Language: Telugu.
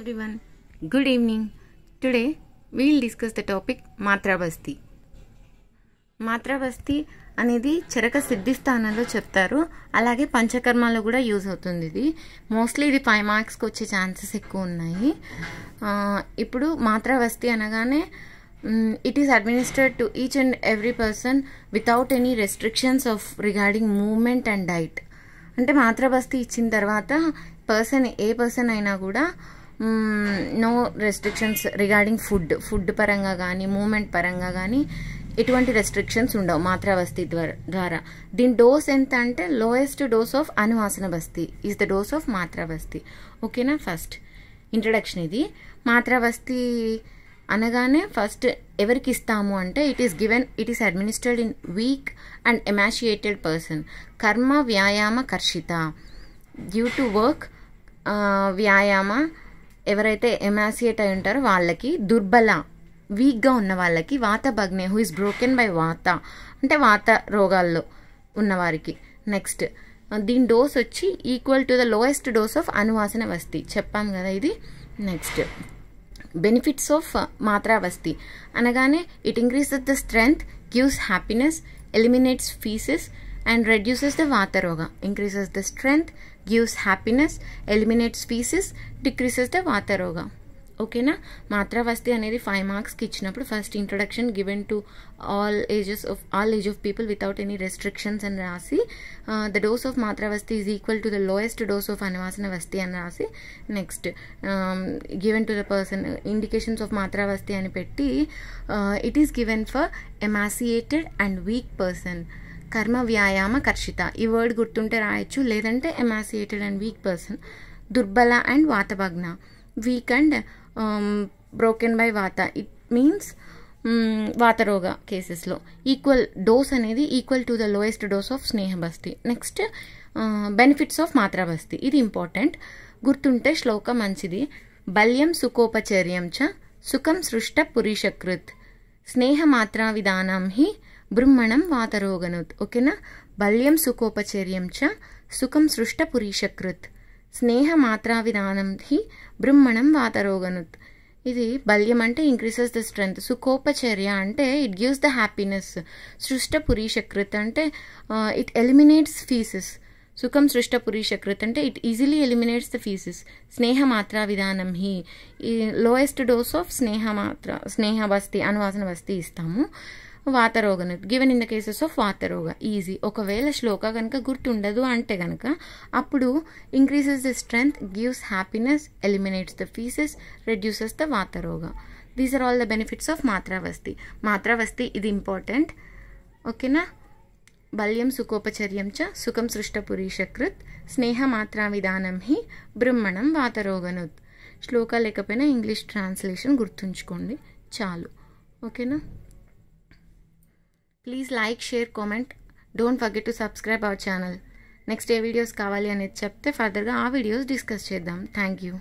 everyone. Good evening. Today we'll discuss the topic మాత్రాబస్తీ మాత్రాబస్తీ అనేది చరక సిద్ధిస్థానంలో చెప్తారు అలాగే పంచకర్మలో కూడా యూజ్ అవుతుంది ఇది మోస్ట్లీ ఇది ఫైవ్ మార్క్స్కి వచ్చే ఛాన్సెస్ ఎక్కువ ఉన్నాయి ఇప్పుడు మాత్రావస్తి అనగానే it is administered to each and every person without any restrictions of regarding movement and diet అంటే మాత్రాబస్తీ ఇచ్చిన తర్వాత పర్సన్ ఏ పర్సన్ అయినా కూడా no restrictions regarding food food పరంగా కానీ మూమెంట్ పరంగా కానీ ఎటువంటి రెస్ట్రిక్షన్స్ ఉండవు మాత్రావస్తి ద్వారా దీని డోస్ ఎంత అంటే లోయెస్ట్ డోస్ ఆఫ్ అనువాసన బస్తీ ఈజ్ ద డోస్ ఆఫ్ మాత్రావస్తి ఓకేనా ఫస్ట్ ఇంట్రడక్షన్ ఇది మాత్రావస్తి అనగానే ఫస్ట్ ఎవరికి ఇస్తాము అంటే it is given it is administered in weak and emaciated person కర్మ వ్యాయామ కర్షిత డ్యూ టు వర్క్ వ్యాయామ ఎవరైతే ఎమాసియేట్ అయి ఉంటారో వాళ్ళకి దుర్బల వీక్గా ఉన్న వాళ్ళకి వాత భగ్నే హూ ఇస్ బ్రోకెన్ బై వాత అంటే వాత రోగాల్లో ఉన్నవారికి నెక్స్ట్ దీని డోస్ వచ్చి equal to the lowest dose of అనువాసన వస్తి చెప్పాం కదా ఇది నెక్స్ట్ బెనిఫిట్స్ ఆఫ్ మాత్రావస్తి అనగానే it increases the strength gives happiness eliminates faeces and reduces the వాత రోగ increases the strength, gives happiness eliminate faeces decreases the Vata ఓకేనా మాత్రావస్తి అనేది ఫైవ్ మార్క్స్కి ఇచ్చినప్పుడు first introduction given to all ages of all age of people without any restrictions అని రాసి ద డోస్ ఆఫ్ మాత్రావస్తి is equal to the lowest dose of అనివాసన వస్తి అని రాసి next given to the person indications of మాత్రావస్తి అని పెట్టి it is given for emaciated and weak person కర్మ వ్యాయామ కర్షిత ఈ వర్డ్ గుర్తుంటే రాయొచ్చు లేదంటే ఎమాసియేటెడ్ అండ్ వీక్ పర్సన్ దుర్బల అండ్ వాతభగ్న వీక్ అండ్ బ్రోకెన్ బై వాత ఇట్ మీన్స్ వాతరోగ కేసెస్లో ఈక్వల్ డోస్ అనేది equal to the lowest dose of స్నేహబస్తి నెక్స్ట్ బెనిఫిట్స్ ఆఫ్ మాత్రాబస్తి ఇది ఇంపార్టెంట్ గుర్తుంటే శ్లోకం మంచిది బల్యం సుఖోపచర్యం చ సుఖం సృష్ట పురీషకృత్ స్నేహమాత్రా విధానం హి బృహ్మణం వాతరోగనుత్ ఓకేనా బల్యం సుఖోపచర్యం చ సుఖం సృష్ట పురీషకృత్ స్నేహ మాత్రా విధానం హి బృహ్మణం వాతరోగనుత్ ఇది బల్యం అంటే ఇంక్రీసెస్ ద స్ట్రెంగ్త్ సుఖోపచర్య అంటే ఇట్ గివ్స్ ద హ్యాపీనెస్ సృష్ట పురీషకృత్ అంటే ఇట్ ఎలిమినేట్స్ ఫీసెస్ సుఖం సృష్ట పురీషకృత్ అంటే it easily eliminates the faeces మాత్రా విధానం హి లోయెస్ట్ డోస్ ఆఫ్ స్నేహమాత్ర స్నేహ వస్తి అనువాసన వస్తి ఇస్తాము వాతరోగ given in the cases of వాతరోగ ఈజీ ఒకవేళ శ్లోక కనుక గుర్తుండదు అంటే కనుక అప్పుడు increases the strength gives happiness eliminates the faeces reduces the వాతరోగ these are all the benefits of మాత్రావస్తి మాత్రావస్తి ఇది ఇంపార్టెంట్ ఓకేనా బల్యం సుఖోపచర్యం చ సుఖం సృష్టపురీషకృత్ స్నేహమాత్రా విధానం హి బ్రహ్మణం వాతరోగనుత్ శ్లోక లేకపోయినా ఇంగ్లీష్ ట్రాన్స్లేషన్ గుర్తుంచుకోండి చాలు ఓకేనా please like share comment don't forget to subscribe our channel next ఏ వీడియోస్ కావాలి అనేది చెప్తే ఫర్దర్గా ఆ వీడియోస్ డిస్కస్ చేద్దాం థ్యాంక్ యూ